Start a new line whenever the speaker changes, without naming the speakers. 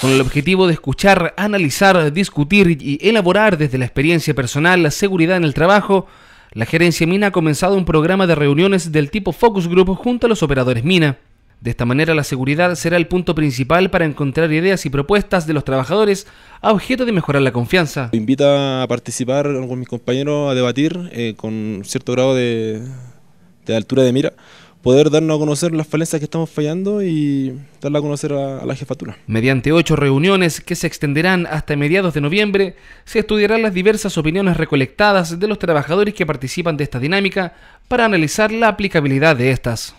con el objetivo de escuchar, analizar, discutir y elaborar desde la experiencia personal la seguridad en el trabajo, la gerencia mina ha comenzado un programa de reuniones del tipo Focus Group junto a los operadores mina. De esta manera la seguridad será el punto principal para encontrar ideas y propuestas de los trabajadores a objeto de mejorar la confianza. Me invita a
participar con mis compañeros a debatir eh, con cierto grado de altura de mira poder darnos a conocer las falencias que estamos fallando y darla a conocer a, a, la jefatura.
Mediante ocho reuniones que se extenderán hasta mediados de noviembre, se estudiarán las diversas opiniones recolectadas de los trabajadores que participan de esta dinámica para analizar la aplicabilidad de estas.